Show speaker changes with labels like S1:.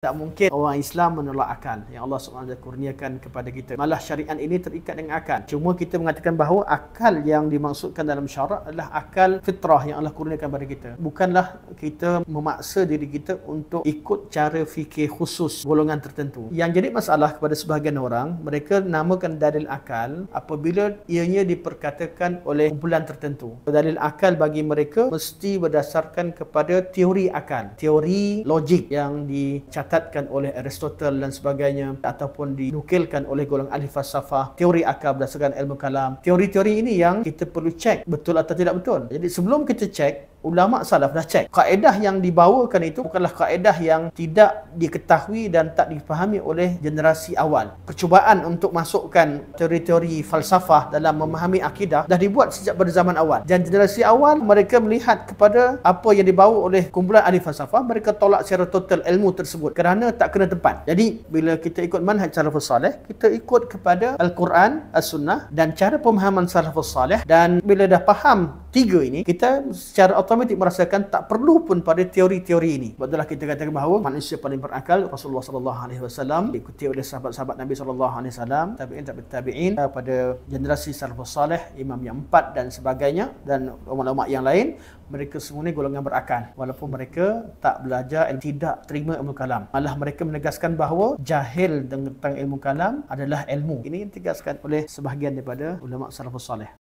S1: Tak mungkin orang Islam menolak akal yang Allah SWT kurniakan kepada kita. Malah syariat ini terikat dengan akal. Cuma kita mengatakan bahawa akal yang dimaksudkan dalam syarak adalah akal fitrah yang Allah kurniakan kepada kita. Bukanlah kita memaksa diri kita untuk ikut cara fikir khusus golongan tertentu. Yang jadi masalah kepada sebahagian orang, mereka namakan dalil akal apabila ianya diperkatakan oleh kumpulan tertentu. Dalil akal bagi mereka mesti berdasarkan kepada teori akal. Teori logik yang dicatat dicatatkan oleh Aristotle dan sebagainya ataupun dinukilkan oleh golongan ahli falsafah teori akal berdasarkan ilmu kalam teori-teori ini yang kita perlu cek betul atau tidak betul jadi sebelum kita cek ulama salaf dah cek kaedah yang dibawakan itu bukanlah kaedah yang tidak diketahui dan tak difahami oleh generasi awal percubaan untuk masukkan teori-teori falsafah dalam memahami akidah dah dibuat sejak berzaman awal dan generasi awal mereka melihat kepada apa yang dibawa oleh kumpulan ahli falsafah mereka tolak secara total ilmu tersebut kerana tak kena tempat jadi bila kita ikut manhaj salafus salih kita ikut kepada Al-Quran As-Sunnah dan cara pemahaman salafus salih dan bila dah faham tiga ini kita secara otomatik automatik merasakan tak perlu pun pada teori-teori ini. Sebab kita katakan bahawa manusia paling berakal Rasulullah sallallahu alaihi wasallam diikuti oleh sahabat-sahabat Nabi sallallahu alaihi wasallam, tabi'in tabi'in tabi'in uh, pada generasi salafus saleh, imam yang empat dan sebagainya dan ulama-ulama yang lain mereka semua ni golongan berakal walaupun mereka tak belajar dan tidak terima ilmu kalam malah mereka menegaskan bahawa jahil tentang ilmu kalam adalah ilmu ini ditegaskan oleh sebahagian daripada ulama salafus saleh